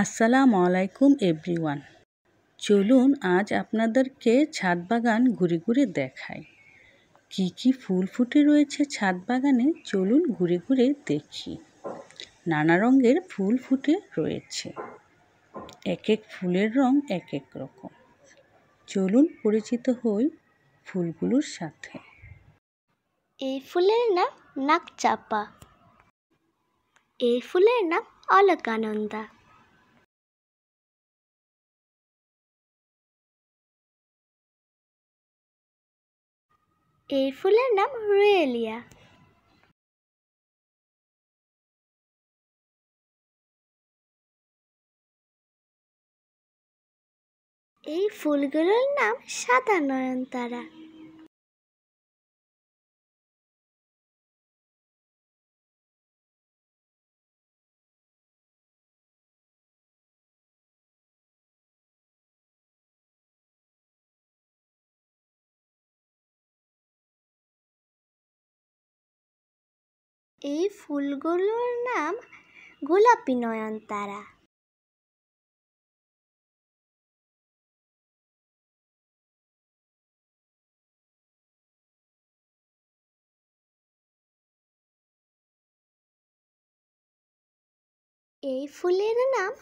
আসসালামু আলাইকুম এভরিওয়ান চলুন আজ আপনাদেরকে ছাদ বাগান ঘুরে ঘুরে দেখাই কি কি ফুল ফুটে রয়েছে ছাদ বাগানে চলুন ঘুরে ঘুরে দেখি নানা রঙের ফুল ফুটে রয়েছে এক এক ফুলের রং এক এক রকম চলুন পরিচিত হই ফুলগুলোর সাথে এই ফুলের নাম চাপা এই ফুলের নাম অলকানন্দা এই ফুলের নাম রুয়েলিয়া এই ফুলগুলোর নাম সাদা নয়নতারা এই ফুলগুলোর নাম গোলাপি নয়নতারা এই ফুলের নাম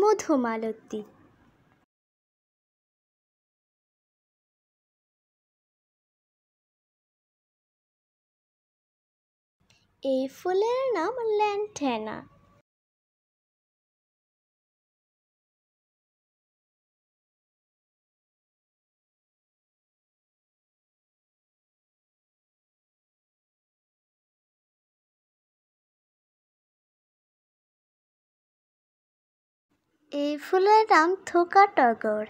মধুমালতী এই ফুলের নাম ল্যান্টেনা এই ফুলের নাম থোকা টগর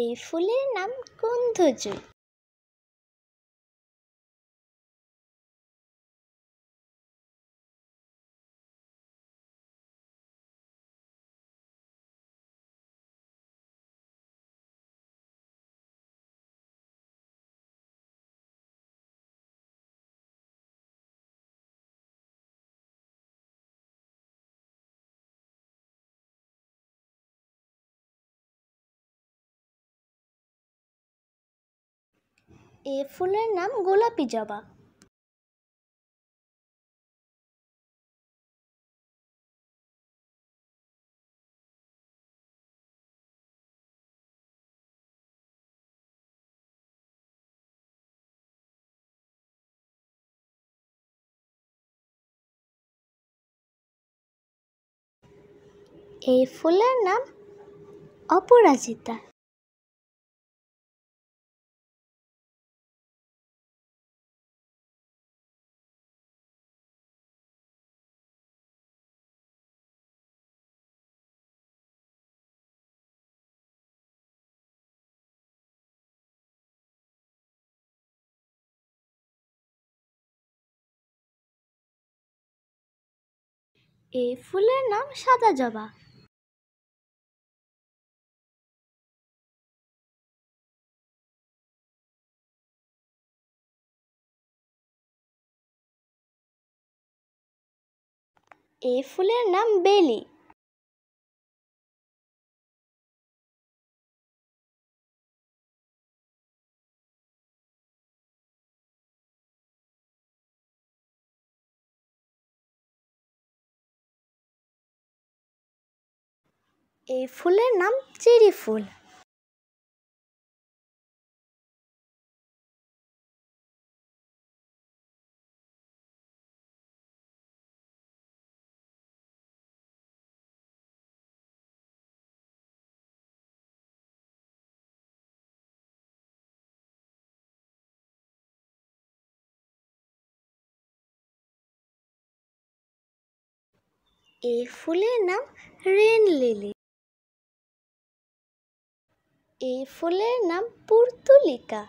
এই ফুলের নাম গন্ধজুই এ ফুলের নাম গোলাপি জবা এই ফুলের নাম অপরাজিতা এই ফুলের নাম সাদা জবা এই ফুলের নাম বেলি এই ফুলের নাম চেরি ফুল এই ফুলের নাম রেন লিলি এই ফুলের নাম পুর্তলিকা